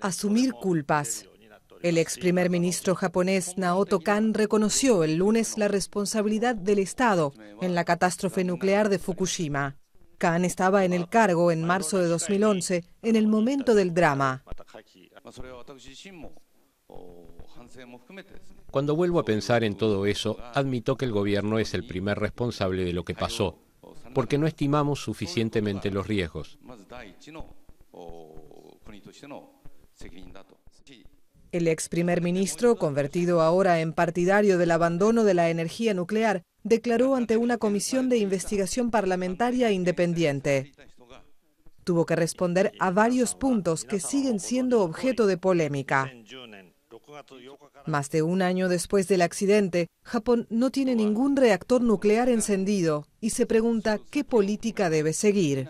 Asumir culpas. El ex primer ministro japonés Naoto Kan reconoció el lunes la responsabilidad del Estado en la catástrofe nuclear de Fukushima. Kan estaba en el cargo en marzo de 2011, en el momento del drama. Cuando vuelvo a pensar en todo eso, admito que el gobierno es el primer responsable de lo que pasó, porque no estimamos suficientemente los riesgos. El ex primer ministro, convertido ahora en partidario del abandono de la energía nuclear, declaró ante una comisión de investigación parlamentaria independiente. Tuvo que responder a varios puntos que siguen siendo objeto de polémica. Más de un año después del accidente, Japón no tiene ningún reactor nuclear encendido y se pregunta qué política debe seguir.